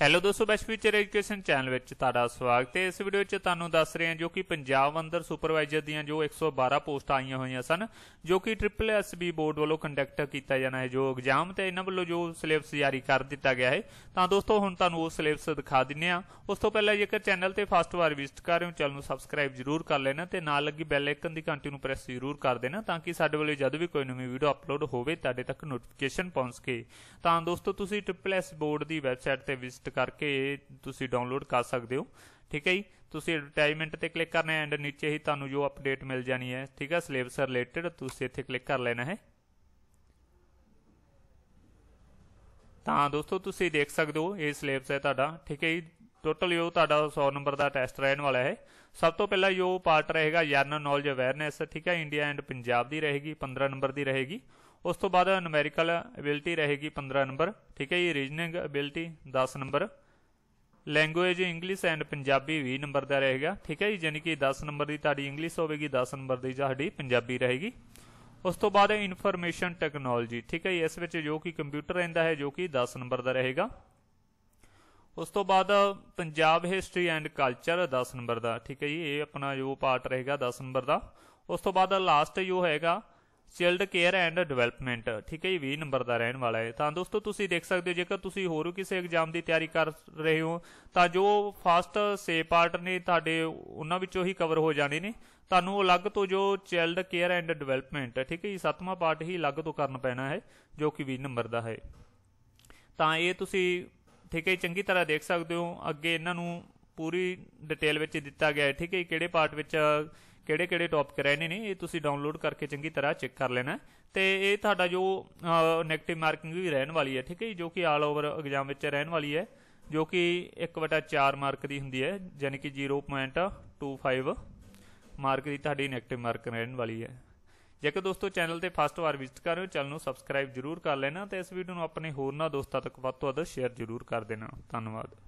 hello दोस्तों best future education channel स्वागत है इस वीडियो तुम दस रहे हैं जो कि पंजाब अंदर सुपरवाइजर दिया जो 112 पोस्ट आई हुई सन जो कि ट्रिपल एस बी बोर्ड वालों कंडक्ट किया जाना है जो एग्जाम से इन्होंने वालों जो सिलेबस जारी कर दिया गया है तो दोस्तों हम तुम उस सिलेबस दिखा दें उस तो पहले जेकर चैनल से फस्ट बार विजिट कर रहे हो चैनल सबसक्राइब जरूर कर लेना तो लगी बैलाइकन की घंटी प्रेस जरूर कर देना ताकि वाले जब भी कोई नवी वीडियो अपलोड होते तक नोटिफिकेशन पहुंच सके तो दोस्तों ट्रिपल एस बोर्ड की वैबसाइट से विजिट पेस्ट करके डाउनलोड कर सकते हो ठीक है जी तुम एडवरटाइजमेंट से क्लिक करना है एंड नीचे ही तुम जो अपडेट मिल जानी है ठीक है सिलेबस रिलेटेड इतने क्लिक कर लेना है दोस्तों तुम देख सकते हो ये सिलेबस है ठीक है जी टोटल जो ता सौ नंबर का टैसट रहने वाला है सब तो पहला जो पार्ट रहेगा जनरल नॉलेज अवेयरनैस ठीक है इंडिया एंड पंजाब की रहेगी पंद्रह नंबर की रहेगी उस तो बाद नुमेरिकल एबिलिटी रहेगी पंद्रह नंबर ठीक है जी रीजनिंग एबिलिटी दस number language English and Punjabi भी नंबर का रहेगा ठीक है जी यानी कि दस नंबर की ताकि इंग्लिश होगी दस नंबर की ताकि पंजाबी रहेगी उस तो बाद इनफोरमेन टेक्नोलॉजी ठीक है जी इस जो कि कंप्यूटर रहा है जो कि दस नंबर का रहेगा उस तो बाद हिस्टरी एंड कल्चर दस नंबर का ठीक है जी ये अपना जो पार्ट रहेगा दस नंबर का उस तो बाद लास्ट जो है ਚਾਈਲਡ ਕੇਅਰ ਐਂਡ ਡਿਵੈਲਪਮੈਂਟ ਠੀਕ ਹੈ ਜੀ 20 ਨੰਬਰ ਦਾ ਰਹਿਣ ਵਾਲਾ ਹੈ ਤਾਂ ਦੋਸਤੋ ਤੁਸੀਂ ਦੇਖ ਸਕਦੇ ਹੋ ਜੇਕਰ ਤੁਸੀਂ ਹੋਰ ਕਿਸੇ ਐਗਜ਼ਾਮ ਦੀ ਤਿਆਰੀ ਕਰ ਰਹੇ ਹੋ ਤਾਂ ਜੋ ਫਾਸਟ ਸੇ ਪਾਰਟ ਨੇ ਤੁਹਾਡੇ ਉਹਨਾਂ ਵਿੱਚੋਂ ਹੀ ਕਵਰ ਹੋ ਜਾਣੇ ਨੇ ਤੁਹਾਨੂੰ ਅਲੱਗ ਤੋਂ ਜੋ ਚਾਈਲਡ ਕੇਅਰ ਐਂਡ ਡਿਵੈਲਪਮੈਂਟ ਠੀਕ ਹੈ ਜੀ ਸੱਤਵਾਂ ਪਾਰਟ ਹੀ ਅਲੱਗ ਤੋਂ ਕਰਨ ਪੈਣਾ ਹੈ ਜੋ ਕਿ 20 ਨੰਬਰ ਦਾ ਹੈ ਤਾਂ ਇਹ ਤੁਸੀਂ ਠੀਕ ਹੈ ਚੰਗੀ ਤਰ੍ਹਾਂ ਦੇਖ ਸਕਦੇ ਹੋ ਅੱਗੇ ਇਹਨਾਂ ਨੂੰ ਪੂਰੀ ਡਿਟੇਲ ਵਿੱਚ ਦਿੱਤਾ ਗਿਆ ਹੈ ਠੀਕ ਹੈ ਕਿਹੜੇ ਪਾਰਟ ਵਿੱਚ ਕਿਹੜੇ-ਕਿਹੜੇ ਟੌਪਿਕ ਰਹਿਣੇ ਨੇ ਇਹ ਤੁਸੀਂ ਡਾਊਨਲੋਡ ਕਰਕੇ ਚੰਗੀ ਤਰ੍ਹਾਂ ਚੈੱਕ ਕਰ ਲੈਣਾ ਤੇ ਇਹ ਤੁਹਾਡਾ ਜੋ 네ਗੇਟਿਵ ਮਾਰਕਿੰਗ ਵੀ ਰਹਿਣ ਵਾਲੀ ਹੈ ਠੀਕ ਹੈ ਜੋ ਕਿ ਆਲ ਓਵਰ ਐਗਜ਼ਾਮ ਵਿੱਚ ਰਹਿਣ ਵਾਲੀ ਹੈ ਜੋ ਕਿ 1/4 ਮਾਰਕ ਦੀ ਹੁੰਦੀ ਹੈ ਯਾਨੀ ਕਿ 0.25 ਮਾਰਕ ਦੀ ਤੁਹਾਡੀ 네ਗੇਟਿਵ ਮਾਰਕ ਰਹਿਣ ਵਾਲੀ ਹੈ ਜੇਕਰ ਦੋਸਤੋ ਚੈਨਲ ਤੇ ਫਸਟ ਵਾਰ ਵਿਜ਼ਿਟ ਕਰ ਰਹੇ ਹੋ ਚੈਨਲ ਨੂੰ ਸਬਸਕ੍ਰਾਈਬ ਜਰੂਰ ਕਰ ਲੈਣਾ ਤੇ ਇਸ ਵੀਡੀਓ ਨੂੰ ਆਪਣੇ ਹੋਰਨਾਂ ਦੋਸਤਾਂ ਤੱਕ ਵੱਧ ਤੋਂ ਵੱਧ ਸ਼ੇਅਰ ਜਰੂਰ ਕਰ ਦੇਣਾ ਧੰਨਵਾਦ